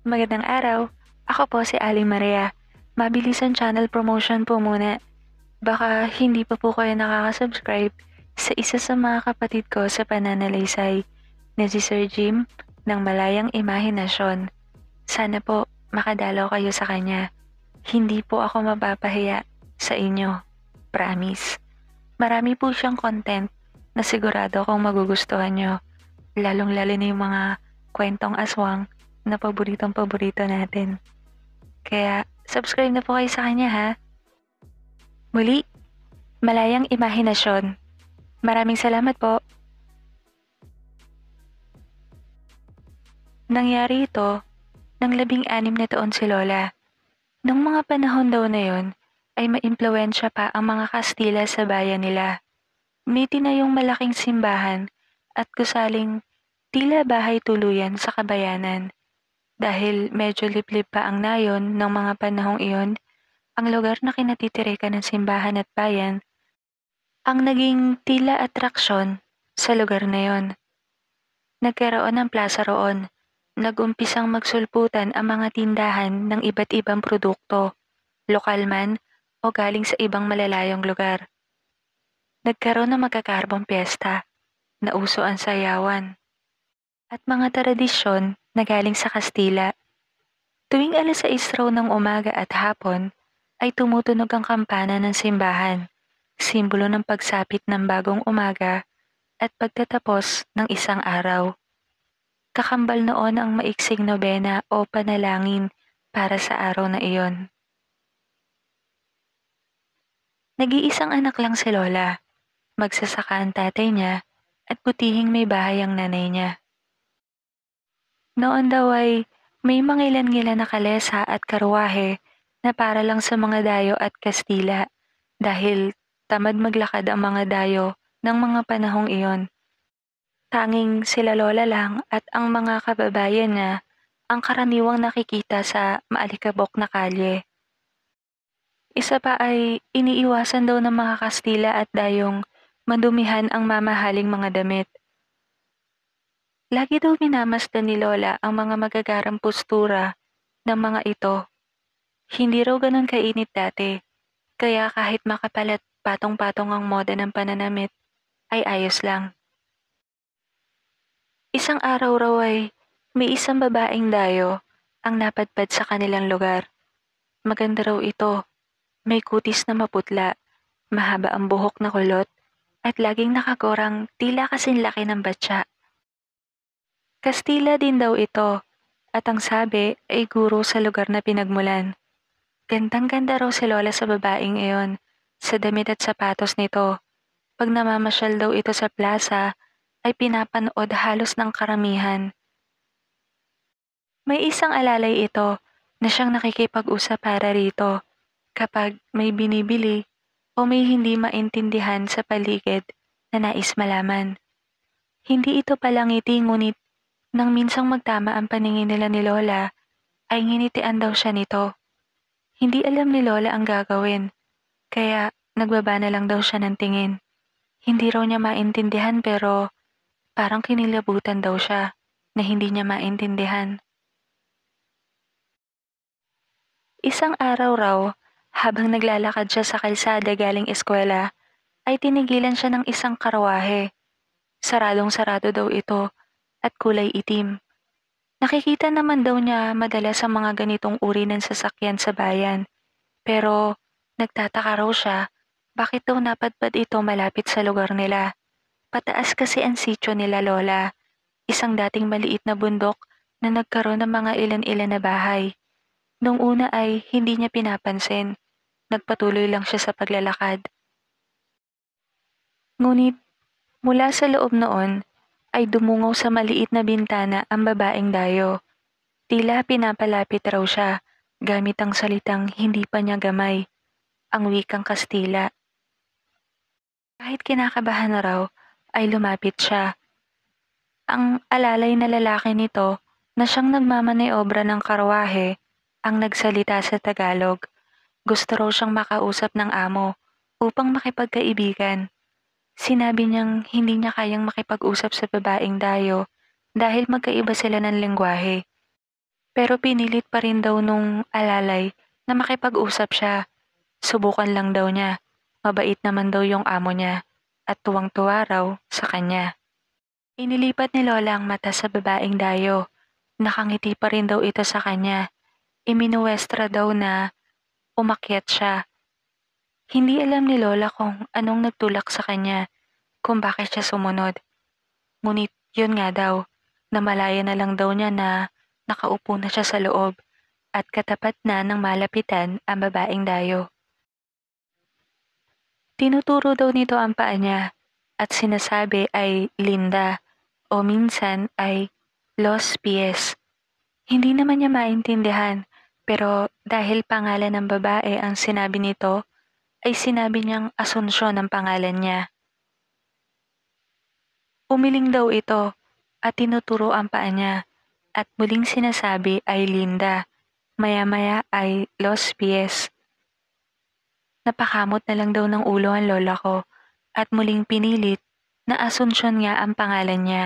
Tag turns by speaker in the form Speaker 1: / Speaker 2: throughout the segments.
Speaker 1: Magandang araw. Ako po si Aling Maria. Mabilisan channel promotion po muna. Baka hindi pa po kayo nakaka-subscribe sa isa sa mga kapatid ko sa pananalaysay na si Sir Jim ng Malayang Imahinasyon. Sana po makadalaw kayo sa kanya. Hindi po ako mapapahiya sa inyo. Promise. Marami po siyang content na sigurado kong magugustuhan nyo. Lalong-lalo na yung mga kwentong aswang na paboritong paborito natin. Kaya, subscribe na po kayo sa kanya ha. Muli, malayang imahinasyon. Maraming salamat po. Nangyari ito nang labing anim na taon si Lola. Nung mga panahon daw na yon, ay maimpluensya pa ang mga Kastila sa bayan nila. Miti na yung malaking simbahan at kusaling tila bahay tuluyan sa kabayanan dahil medyo liplip pa ang nayon ng mga panahong iyon, ang lugar na kinatitirikan ng simbahan at bayan, ang naging tila atraksyon sa lugar na yon. Nagkaroon ng plaza roon, nagumpisang magsulputan ang mga tindahan ng iba't ibang produkto, lokal man o galing sa ibang malalayong lugar. Nagkaroon ng magkakarbong piyesta, nauso ang sayawan, at mga tradisyon na galing sa Kastila. Tuwing alas 6 raw ng umaga at hapon ay tumutunog ang kampana ng simbahan, simbolo ng pagsapit ng bagong umaga at pagtatapos ng isang araw. Kakambal noon ang maiksing nobena o panalangin para sa araw na iyon. Nag-iisang anak lang si Lola. Magsasaka ang tatay niya at butihing may bahay ang nanay niya. Noon daw ay may mangilan-ngilan na kalesa at karwahe na para lang sa mga dayo at Kastila dahil tamad maglakad ang mga dayo ng mga panahong iyon. Tanging sila lola lang at ang mga kababayan niya ang karaniwang nakikita sa maalikabok na kalye. Isa pa ay iniiwasan daw ng mga Kastila at dayong madumihan ang mamahaling mga damit Lagi daw minamasdan ni Lola ang mga magagarang postura ng mga ito. Hindi raw ganun kainit dati, kaya kahit makapalat patong-patong ang moda ng pananamit, ay ayos lang. Isang araw raw ay may isang babaeng dayo ang napadpad sa kanilang lugar. Maganda raw ito. May kutis na maputla, mahaba ang buhok na kulot, at laging nakagorang tila kasing laki ng batsa. Kastila din daw ito at ang sabi ay guro sa lugar na pinagmulan. Gandang-ganda raw si Lola sa babaeng iyon sa damit at sapatos nito. Pag namamasyal daw ito sa plaza ay pinapanood halos ng karamihan. May isang alalay ito na siyang nakikipag-usap para rito kapag may binibili o may hindi maintindihan sa paligid na nais malaman. Hindi ito palangiti ngunit nang minsang magtama ang paningin nila ni Lola, ay nginitian daw siya nito. Hindi alam ni Lola ang gagawin, kaya nagbaba na lang daw siya ng tingin. Hindi raw niya maintindihan pero parang kinilabutan daw siya na hindi niya maintindihan. Isang araw raw, habang naglalakad siya sa kalsada galing eskwela, ay tinigilan siya ng isang karwahe. Saradong sarado daw ito at kulay itim. Nakikita naman daw niya madalas ang mga ganitong uri ng sasakyan sa bayan. Pero nagtataka raw siya bakit daw napadpad ito malapit sa lugar nila. Pataas kasi ang sityo nila Lola, isang dating maliit na bundok na nagkaroon ng mga ilan-ilan na bahay. Nung una ay hindi niya pinapansin. Nagpatuloy lang siya sa paglalakad. Ngunit mula sa loob noon, ay dumungaw sa maliit na bintana ang babaeng dayo. Tila pinapalapit raw siya gamit ang salitang hindi pa niya gamay, ang wikang Kastila. Kahit kinakabahan na raw, ay lumapit siya. Ang alalay na lalaki nito na siyang nagmamaneobra ng karwahe ang nagsalita sa Tagalog. Gusto raw siyang makausap ng amo upang makipagkaibigan. Sinabi niyang hindi niya kayang makipag-usap sa babaeng dayo dahil magkaiba sila ng lengguwahe. Pero pinilit pa rin daw nung alalay na makipag-usap siya. Subukan lang daw niya. Mabait naman daw yung amo niya at tuwang-tuwa raw sa kanya. Inilipat ni Lola ang mata sa babaeng dayo. Nakangiti pa rin daw ito sa kanya. Iminuwestra daw na umakyat siya hindi alam ni Lola kung anong nagtulak sa kanya, kung bakit siya sumunod. Ngunit yun nga daw, namalaya na lang daw niya na nakaupo na siya sa loob at katapat na ng malapitan ang babaeng dayo. Tinuturo daw nito ang paa niya at sinasabi ay Linda o minsan ay Los Pies. Hindi naman niya maintindihan pero dahil pangalan ng babae ang sinabi nito, ay sinabi niyang Asunsyon ang pangalan niya. Umiling daw ito at tinuturo ang paa niya at muling sinasabi ay Linda, maya-maya ay Los Pies. Napakamot na lang daw ng ulo ang lola ko at muling pinilit na Asunsyon nga ang pangalan niya.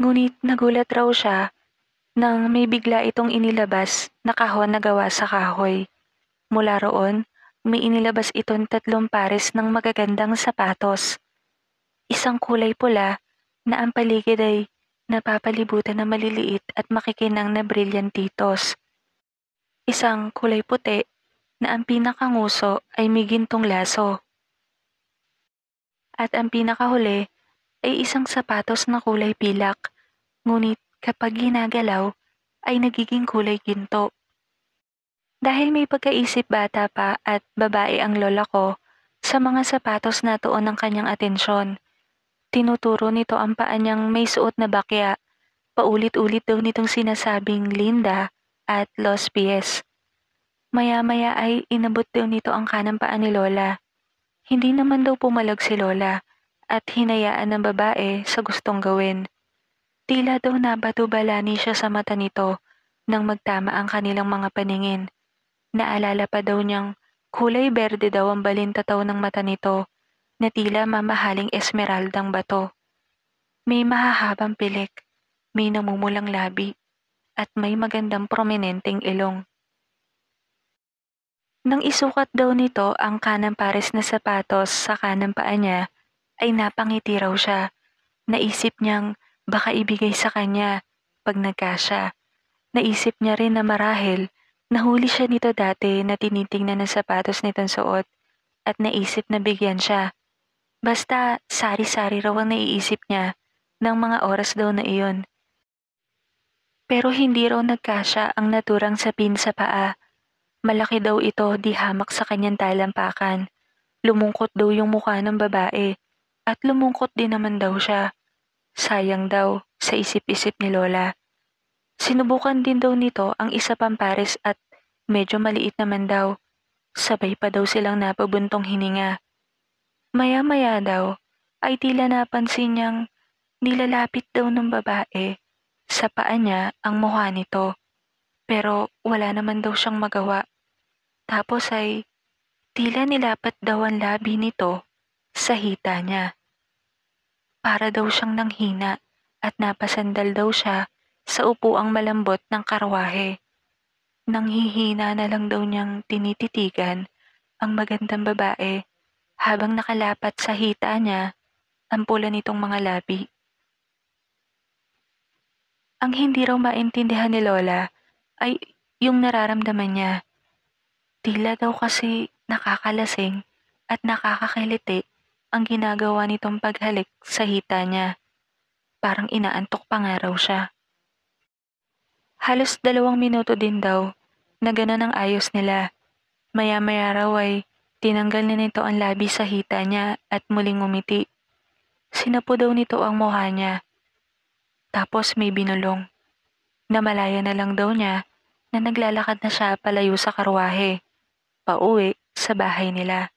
Speaker 1: Ngunit nagulat raw siya nang may bigla itong inilabas na kahon na gawa sa kahoy. Mula roon, may inilabas itong tatlong pares ng magagandang sapatos. Isang kulay pula na ang paligid ay napapalibutan ng maliliit at makikinang na brilyantitos. Isang kulay puti na ang pinakanguso ay may gintong laso. At ang pinakahuli ay isang sapatos na kulay pilak, ngunit kapag ginagalaw ay nagiging kulay ginto. Dahil may pagkaisip bata pa at babae ang lola ko sa mga sapatos na tuon ng kanyang atensyon. Tinuturo nito ang paa niyang may suot na bakya. Paulit-ulit daw nitong sinasabing Linda at Los Pies. Maya-maya ay inabot daw nito ang kanang paa ni Lola. Hindi naman daw pumalag si Lola at hinayaan ng babae sa gustong gawin. Tila daw nabatubala ni siya sa mata nito nang magtama ang kanilang mga paningin. Naalala pa daw niyang kulay berde daw ang balintataw ng mata nito na tila mamahaling esmeraldang bato. May mahahabang pilik, may namumulang labi, at may magandang prominenteng ilong. Nang isukat daw nito ang kanang pares na sapatos sa kanang paa niya, ay napangiti raw siya. Naisip niyang baka ibigay sa kanya pag nagkasya. Naisip niya rin na marahil Nahuli siya nito dati na tinitingnan ng sapatos nitong suot at naisip na bigyan siya. Basta sari-sari raw ang naiisip niya ng mga oras daw na iyon. Pero hindi raw nagkasya ang naturang sapin sa paa. Malaki daw ito di hamak sa kanyang talampakan. Lumungkot daw yung mukha ng babae at lumungkot din naman daw siya. Sayang daw sa isip-isip ni Lola. Sinubukan din daw nito ang isa pang pares at medyo maliit naman daw. Sabay pa daw silang napabuntong hininga. Maya-maya daw ay tila napansin niyang nilalapit daw ng babae sa paa niya ang mukha nito. Pero wala naman daw siyang magawa. Tapos ay tila nilapat daw ang labi nito sa hita niya. Para daw siyang nanghina at napasandal daw siya sa upuang malambot ng karwahe. Nanghihina na lang daw niyang tinititigan ang magandang babae habang nakalapat sa hita niya ang pula nitong mga labi. Ang hindi raw maintindihan ni Lola ay yung nararamdaman niya. Tila daw kasi nakakalasing at nakakakiliti ang ginagawa nitong paghalik sa hita niya. Parang inaantok pa nga raw siya. Halos dalawang minuto din daw na ganun ang ayos nila. Maya-maya raw ay tinanggal na nito ang labi sa hita niya at muling umiti. Sinapo daw nito ang mukha niya. Tapos may binulong. Namalaya na lang daw niya na naglalakad na siya palayo sa karwahe, pauwi sa bahay nila.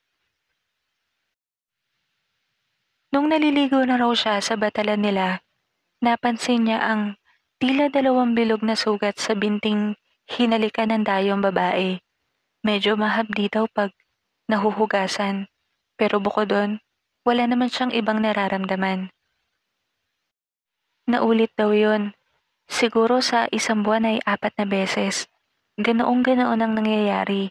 Speaker 1: Nung naliligo na raw siya sa batalan nila, napansin niya ang Tila dalawang bilog na sugat sa binting hinalikan ng dayong babae. Medyo mahabdi daw pag nahuhugasan. Pero buko doon, wala naman siyang ibang nararamdaman. Naulit daw yun. Siguro sa isang buwan ay apat na beses. Ganoong ganoon ang nangyayari.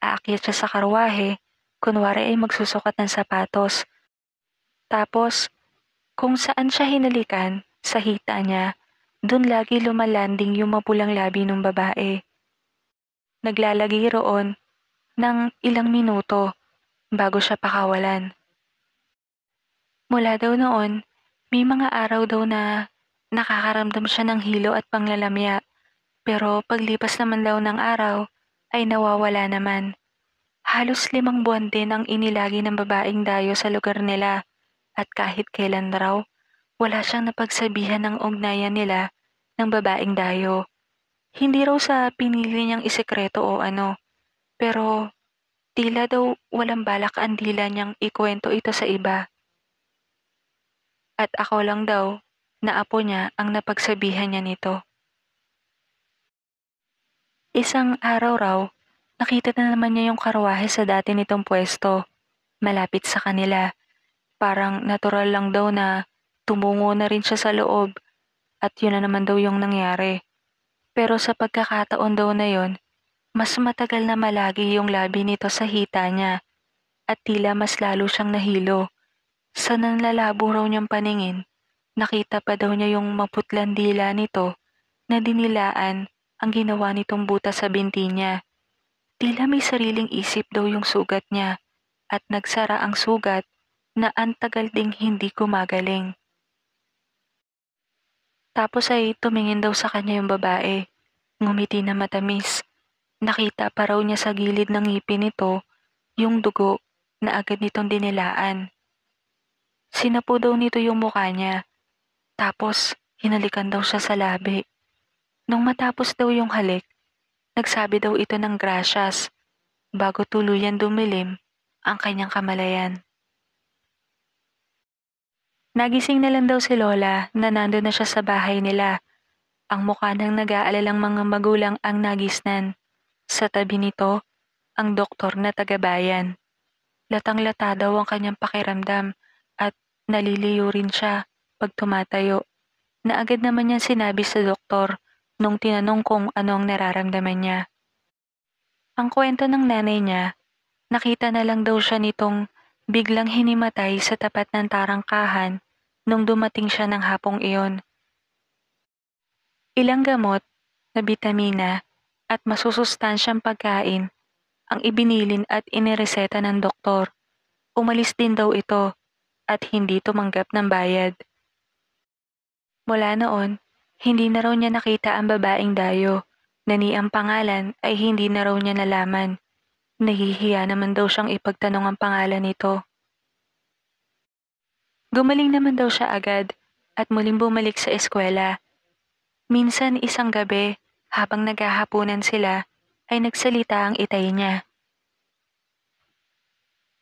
Speaker 1: Aakyat siya sa karwahe, kunwari ay magsusukat ng sapatos. Tapos, kung saan siya hinalikan, sa hita niya, doon lagi lumalanding yung mapulang labi ng babae. Naglalagay roon ng ilang minuto bago siya pakawalan. Mula daw noon, may mga araw daw na nakakaramdam siya ng hilo at panglalamya pero paglipas naman daw ng araw ay nawawala naman. Halos limang buwan din ang inilagi ng babaeng dayo sa lugar nila at kahit kailan raw, wala siyang napagsabihan ng ugnayan nila ng babaeng dayo. Hindi raw sa pinili niyang isekreto o ano, pero tila daw walang balak ang dila niyang ikwento ito sa iba. At ako lang daw na apo niya ang napagsabihan niya nito. Isang araw raw, nakita na naman niya yung karwahe sa dati nitong pwesto, malapit sa kanila. Parang natural lang daw na tumungo na rin siya sa loob at yun na naman daw yung nangyari. Pero sa pagkakataon daw na yon, mas matagal na malagi yung labi nito sa hita niya at tila mas lalo siyang nahilo. Sa nanlalabo raw niyang paningin, nakita pa daw niya yung maputlan dila nito na dinilaan ang ginawa nitong buta sa binti niya. Tila may sariling isip daw yung sugat niya at nagsara ang sugat na antagal ding hindi gumagaling. Tapos ay tumingin daw sa kanya yung babae. Ngumiti na matamis. Nakita pa raw niya sa gilid ng ngipin nito yung dugo na agad nitong dinilaan. Sinapo daw nito yung mukha niya. Tapos, hinalikan daw siya sa labi. Nung matapos daw yung halik, nagsabi daw ito ng gracias bago tuluyan dumilim ang kanyang kamalayan. Nagising na lang daw si Lola na nando na siya sa bahay nila. Ang mukha ng nag-aalalang mga magulang ang nagisnan. Sa tabi nito, ang doktor na tagabayan. Latang-lata daw ang kanyang pakiramdam at naliliyo rin siya pag tumatayo. Na agad naman niya sinabi sa doktor nung tinanong kung ano ang nararamdaman niya. Ang kwento ng nanay niya, nakita na lang daw siya nitong biglang hinimatay sa tapat ng tarangkahan nung dumating siya ng hapong iyon. Ilang gamot na bitamina at masusustansyang pagkain ang ibinilin at inireseta ng doktor. Umalis din daw ito at hindi tumanggap ng bayad. Mula noon, hindi na raw niya nakita ang babaeng dayo na ni ang pangalan ay hindi na raw niya nalaman. Nahihiya naman daw siyang ipagtanong ang pangalan nito. Gumaling naman daw siya agad at muling bumalik sa eskwela. Minsan isang gabi, habang naghahapunan sila, ay nagsalita ang itay niya.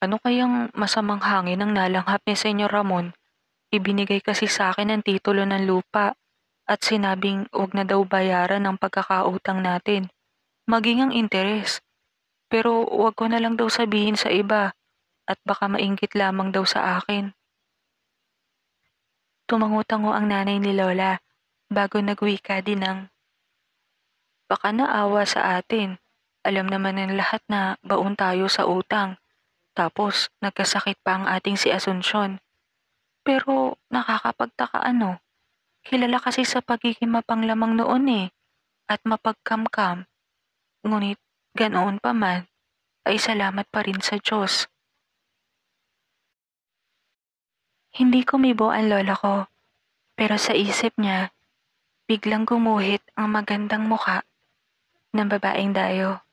Speaker 1: Ano kayang masamang hangin ang nalanghap ni Senyor Ramon? Ibinigay kasi sa akin ang titulo ng lupa at sinabing huwag na daw bayaran ang pagkakautang natin, maging ang interes. Pero wag ko na lang daw sabihin sa iba at baka maingkit lamang daw sa akin. Tumangutango ang nanay ni Lola bago nagwika din ng Baka naawa sa atin. Alam naman ng lahat na baon tayo sa utang. Tapos nagkasakit pa ang ating si Asunsyon. Pero nakakapagtaka ano. Kilala kasi sa pagiging mapanglamang noon eh. At mapagkamkam. Ngunit Ganoon pa man, ay salamat pa rin sa Diyos. Hindi kumibo ang lola ko, pero sa isip niya, biglang gumuhit ang magandang muka ng babaeng dayo.